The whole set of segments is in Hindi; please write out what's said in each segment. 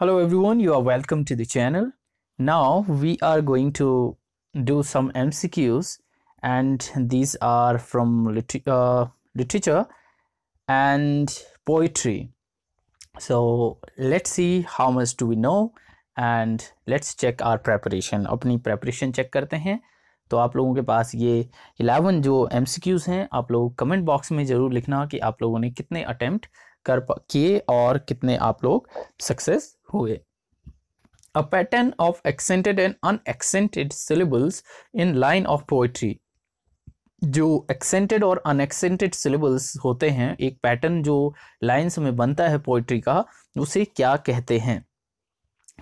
hello everyone you are welcome to the channel now we are going to do some mcqs and these are from lit uh, literature and poetry so let's see how much do we know and let's check our preparation apni preparation check karte hain तो आप लोगों के पास ये 11 जो एम हैं आप लोग कमेंट बॉक्स में ज़रूर लिखना कि आप लोगों ने कितने अटैम्प्ट कर किए और कितने आप लोग सक्सेस हुए a pattern of accented and unaccented syllables in line of poetry जो एक्सेंटेड और अनएक्सेंटेड सिलेबल्स होते हैं एक पैटर्न जो लाइन्स में बनता है पोएट्री का उसे क्या कहते हैं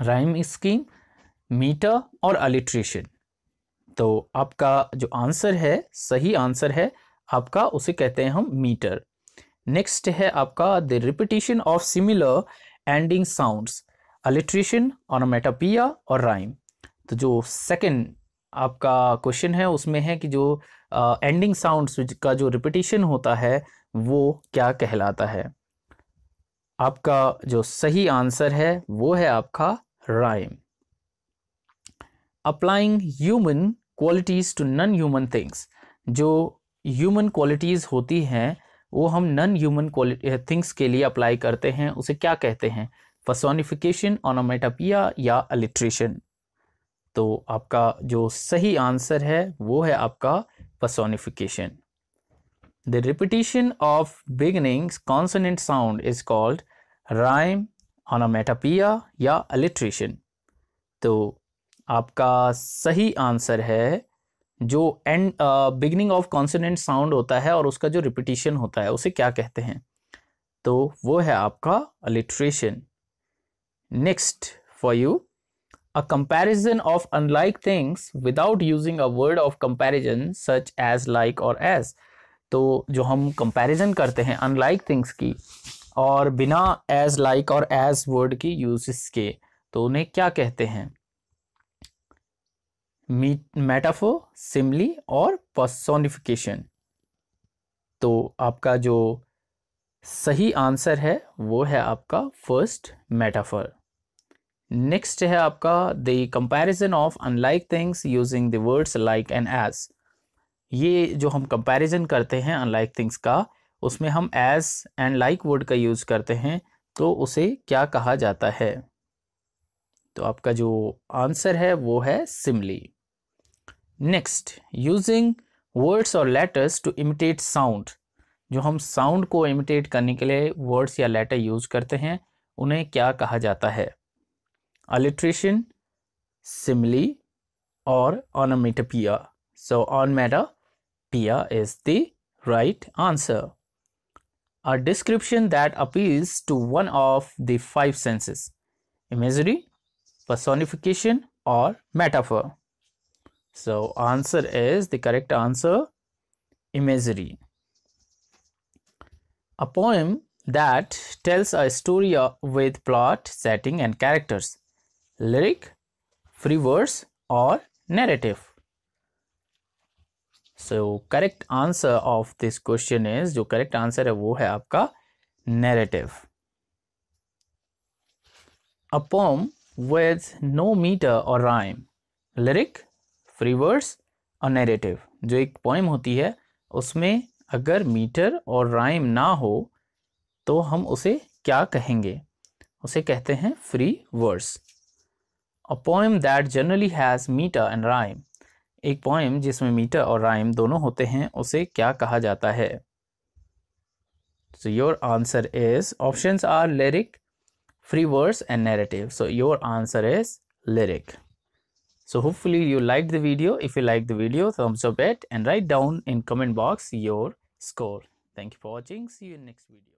राइम स्कीम मीटर और अलिट्रेशन तो आपका जो आंसर है सही आंसर है आपका उसे कहते हैं हम मीटर नेक्स्ट है आपका the repetition of similar ending sounds alliteration onomatopoeia और राइम तो जो सेकंड आपका क्वेश्चन है उसमें है कि जो एंडिंग साउंड का जो रिपीटिशन होता है वो क्या कहलाता है आपका जो सही आंसर है वो है आपका rhyme applying human qualities to non human things जो ह्यूमन क्वालिटीज़ होती हैं वो हम नन ह्यूमन थिंग्स के लिए अप्लाई करते हैं उसे क्या कहते हैं फसोनिफिकेशन ऑनोमेटापिया या अलिट्रेशन तो आपका जो सही आंसर है वो है आपका personification The repetition of beginnings consonant sound is called rhyme, onomatopoeia या अलिट्रेशन तो आपका सही आंसर है जो end beginning of consonant sound होता है और उसका जो रिपीटेशन होता है उसे क्या कहते हैं तो वो है आपका alliteration Next for you, a comparison of unlike things without using a word of comparison such as like or as. तो जो हम कंपैरिजन करते हैं अनलाइक थिंग्स की और बिना एज लाइक और एज वर्ड की यूजेस के तो उन्हें क्या कहते हैं मेटाफो सिमली और पर्सोनिफिकेशन तो आपका जो सही आंसर है वो है आपका फर्स्ट मेटाफर नेक्स्ट है आपका the comparison of unlike things using the words like and as ये जो हम कंपैरिजन करते हैं अनलाइक थिंग्स का उसमें हम एज एंड लाइक वर्ड का यूज करते हैं तो उसे क्या कहा जाता है तो आपका जो आंसर है वो है सिमली नेक्स्ट यूजिंग वर्ड्स और लेटर्स टू इमिटेट साउंड जो हम साउंड को इमिटेट करने के लिए वर्ड्स या लेटर यूज करते हैं उन्हें क्या कहा जाता है अलिट्रेशन सिमली और ऑनमेटापिया so onomatopoeia is the right answer a description that appeals to one of the five senses imagery personification और metaphor so answer is the correct answer imagery A poem that tells a story uh, with plot, setting, and characters. Lyric, free verse, or narrative. So correct answer of this question is जो करेक्ट आंसर है वो है आपका narrative a poem with no meter और राइम लिरिक फ्री वर्ड्स और नैरेटिव जो एक पोइम होती है उसमें अगर मीटर और राइम ना हो तो हम उसे क्या कहेंगे उसे कहते हैं free verse a poem that generally has meter and rhyme एक पोएम जिसमें मीटर और राइम दोनों होते हैं उसे क्या कहा जाता है so your answer is options are lyric free words and narrative so your answer is lyric So hopefully you liked the video. If you liked the video, thumbs up it and write down in comment box your score. Thank you for watching. See you in next video.